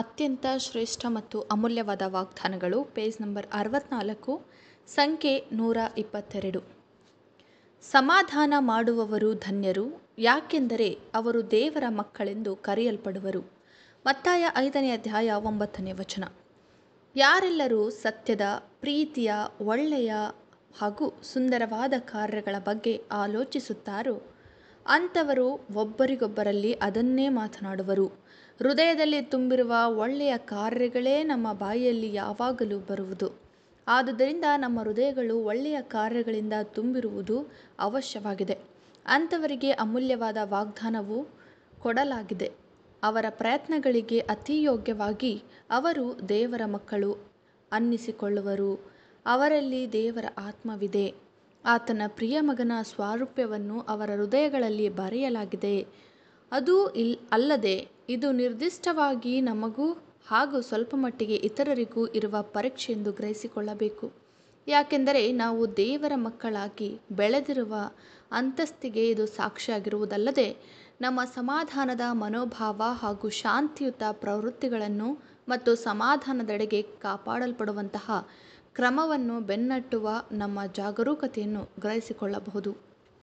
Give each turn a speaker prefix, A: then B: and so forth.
A: ಅತ್ಯಂತ ಶ್ರೇಷ್ಠ ಮತ್ತು ಅಮೂಲ್ಯವಾದ ವಾಗ್ದಾನಗಳು ಪೇಜ್ ನಂಬರ್ ಅರವತ್ನಾಲ್ಕು ಸಂಖ್ಯೆ ನೂರ ಇಪ್ಪತ್ತೆರಡು ಸಮಾಧಾನ ಮಾಡುವವರು ಧನ್ಯರು ಯಾಕೆಂದರೆ ಅವರು ದೇವರ ಮಕ್ಕಳೆಂದು ಕರೆಯಲ್ಪಡುವರು ಮತ್ತಾಯ ಐದನೇ ಅಧ್ಯಾಯ ಒಂಬತ್ತನೇ ವಚನ ಯಾರೆಲ್ಲರೂ ಸತ್ಯದ ಪ್ರೀತಿಯ ಒಳ್ಳೆಯ ಹಾಗೂ ಸುಂದರವಾದ ಕಾರ್ಯಗಳ ಬಗ್ಗೆ ಆಲೋಚಿಸುತ್ತಾರೋ ಅಂಥವರು ಒಬ್ಬರಿಗೊಬ್ಬರಲ್ಲಿ ಅದನ್ನೇ ಮಾತನಾಡುವರು ಹೃದಯದಲ್ಲಿ ತುಂಬಿರುವ ಒಳ್ಳೆಯ ಕಾರ್ಯಗಳೇ ನಮ್ಮ ಬಾಯಿಯಲ್ಲಿ ಯಾವಾಗಲೂ ಬರುವುದು ಆದುದರಿಂದ ನಮ್ಮ ಹೃದಯಗಳು ಒಳ್ಳೆಯ ಕಾರ್ಯಗಳಿಂದ ತುಂಬಿರುವುದು ಅವಶ್ಯವಾಗಿದೆ ಅಂಥವರಿಗೆ ಅಮೂಲ್ಯವಾದ ವಾಗ್ದಾನವು ಕೊಡಲಾಗಿದೆ ಅವರ ಪ್ರಯತ್ನಗಳಿಗೆ ಅತಿ ಯೋಗ್ಯವಾಗಿ ಅವರು ದೇವರ ಮಕ್ಕಳು ಅನ್ನಿಸಿಕೊಳ್ಳುವರು ಅವರಲ್ಲಿ ದೇವರ ಆತ್ಮವಿದೆ ಆತನ ಪ್ರಿಯ ಮಗನ ಸ್ವಾರೂಪ್ಯವನ್ನು ಅವರ ಹೃದಯಗಳಲ್ಲಿ ಬರೆಯಲಾಗಿದೆ ಅದು ಇಲ್ ಅಲ್ಲದೆ ಇದು ನಿರ್ದಿಷ್ಟವಾಗಿ ನಮಗೂ ಹಾಗೂ ಸ್ವಲ್ಪ ಮಟ್ಟಿಗೆ ಇತರರಿಗೂ ಇರುವ ಪರೀಕ್ಷೆ ಎಂದು ಗ್ರಹಿಸಿಕೊಳ್ಳಬೇಕು ಯಾಕೆಂದರೆ ನಾವು ದೇವರ ಮಕ್ಕಳಾಗಿ ಬೆಳೆದಿರುವ ಅಂತಸ್ತಿಗೆ ಇದು ಸಾಕ್ಷಿಯಾಗಿರುವುದಲ್ಲದೆ ನಮ್ಮ ಸಮಾಧಾನದ ಮನೋಭಾವ ಹಾಗೂ ಶಾಂತಿಯುತ ಪ್ರವೃತ್ತಿಗಳನ್ನು ಮತ್ತು ಸಮಾಧಾನದೆಡೆಗೆ ಕಾಪಾಡಲ್ಪಡುವಂತಹ ಕ್ರಮವನ್ನು ಬೆನ್ನಟ್ಟುವ ನಮ್ಮ ಜಾಗರೂಕತೆಯನ್ನು ಗ್ರಹಿಸಿಕೊಳ್ಳಬಹುದು